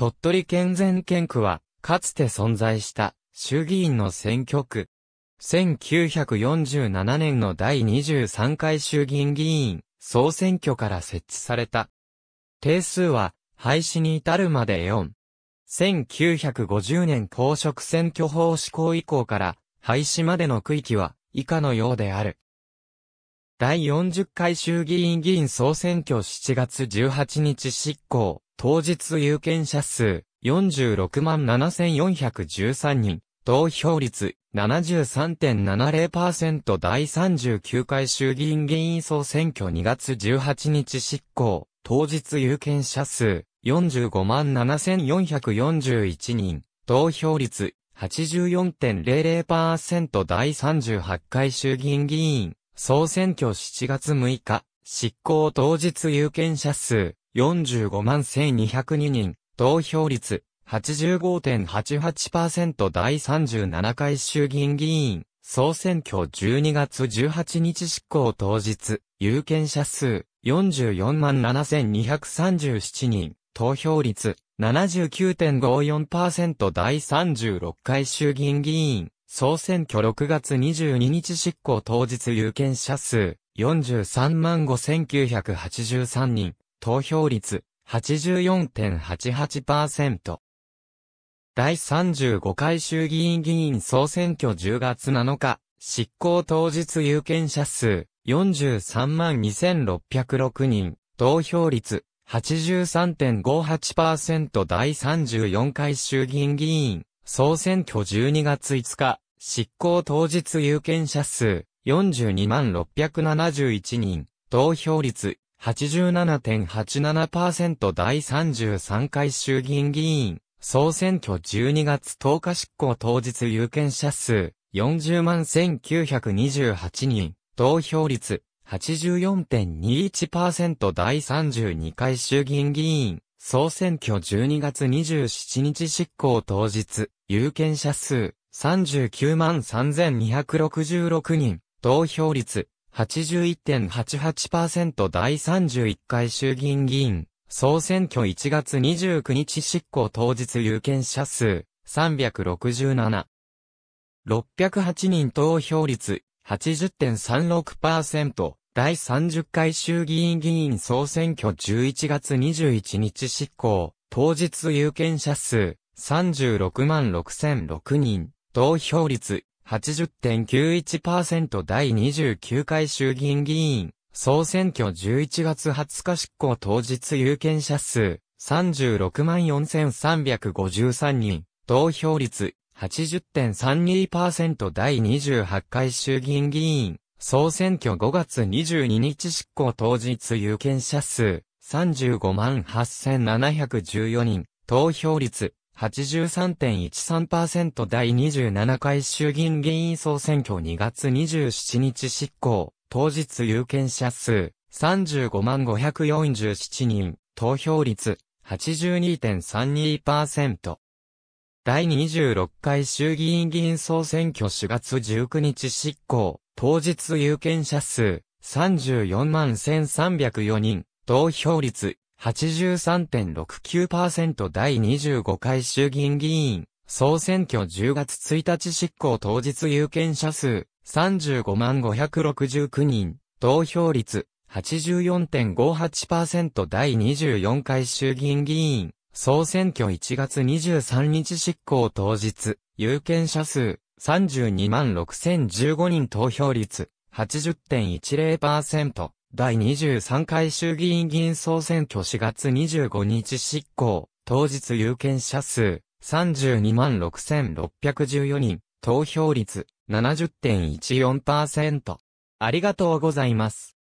鳥取県全県区は、かつて存在した衆議院の選挙区。1947年の第23回衆議院議員総選挙から設置された。定数は廃止に至るまで4。1950年公職選挙法施行以降から廃止までの区域は以下のようである。第40回衆議院議員総選挙7月18日執行。当日有権者数46万7413人、投票率73.70%第39回衆議院議員総選挙2月18日執行、当日有権者数45万7441人、投票率84.00%第38回衆議院議員、総選挙7月6日、執行当日有権者数45万1202人、投票率85.88%第37回衆議院議員、総選挙12月18日執行当日、有権者数44万7237人、投票率79.54%第36回衆議院議員、総選挙6月22日執行当日有権者数43万5983人、投票率84.88%。第35回衆議院議員総選挙10月7日、執行当日有権者数43万2606人、投票率83.58%第34回衆議院議員、総選挙12月5日、執行当日有権者数42万671人、投票率87.87%第33回衆議院議員、総選挙12月10日執行当日有権者数、40万1928人、投票率84.21%第32回衆議院議員、総選挙12月27日執行当日、有権者数39万3266人、投票率81.88%第31回衆議院議員、総選挙1月29日執行当日有権者数、367。608人投票率、80.36%、第30回衆議院議員総選挙11月21日執行、当日有権者数、36万6006人、投票率、80.91%第29回衆議院議員、総選挙11月20日執行当日有権者数、36万4353人、投票率80.32%第28回衆議院議員、総選挙5月22日執行当日有権者数、35万8714人、投票率83.13%第27回衆議院議員総選挙2月27日執行、当日有権者数35万547人、投票率82.32%。第26回衆議院議員総選挙4月19日執行、当日有権者数34万1304人、投票率83.69%第25回衆議院議員、総選挙10月1日執行当日有権者数、35万569人、投票率、84.58%第24回衆議院議員、総選挙1月23日執行当日、有権者数、32万6015人投票率、80.10%。第23回衆議院議員総選挙4月25日執行、当日有権者数32万6614人、投票率70.14%。ありがとうございます。